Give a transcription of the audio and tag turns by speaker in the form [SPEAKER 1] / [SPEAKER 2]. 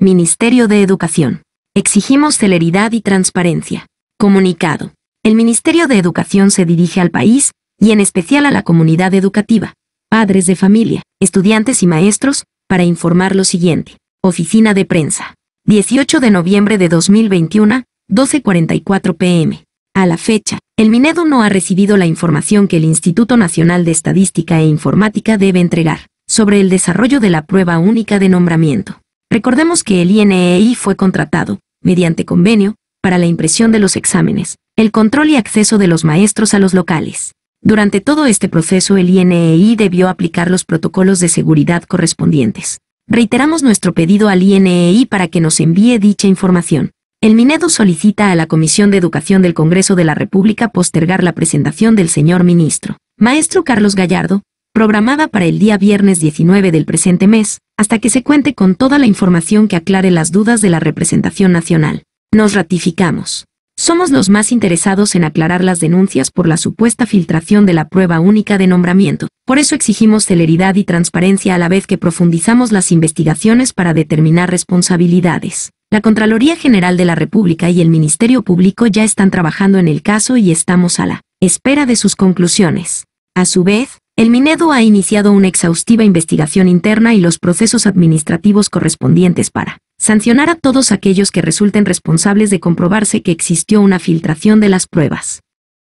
[SPEAKER 1] Ministerio de Educación. Exigimos celeridad y transparencia. Comunicado. El Ministerio de Educación se dirige al país, y en especial a la comunidad educativa, padres de familia, estudiantes y maestros, para informar lo siguiente. Oficina de Prensa. 18 de noviembre de 2021, 12.44 pm. A la fecha, el Minedo no ha recibido la información que el Instituto Nacional de Estadística e Informática debe entregar sobre el desarrollo de la prueba única de nombramiento. Recordemos que el INEI e fue contratado, mediante convenio, para la impresión de los exámenes, el control y acceso de los maestros a los locales. Durante todo este proceso el INEI e debió aplicar los protocolos de seguridad correspondientes. Reiteramos nuestro pedido al INEI e para que nos envíe dicha información. El Minedo solicita a la Comisión de Educación del Congreso de la República postergar la presentación del señor ministro. Maestro Carlos Gallardo, programada para el día viernes 19 del presente mes, hasta que se cuente con toda la información que aclare las dudas de la representación nacional. Nos ratificamos. Somos los más interesados en aclarar las denuncias por la supuesta filtración de la prueba única de nombramiento. Por eso exigimos celeridad y transparencia a la vez que profundizamos las investigaciones para determinar responsabilidades. La Contraloría General de la República y el Ministerio Público ya están trabajando en el caso y estamos a la espera de sus conclusiones. A su vez, el Minedo ha iniciado una exhaustiva investigación interna y los procesos administrativos correspondientes para sancionar a todos aquellos que resulten responsables de comprobarse que existió una filtración de las pruebas.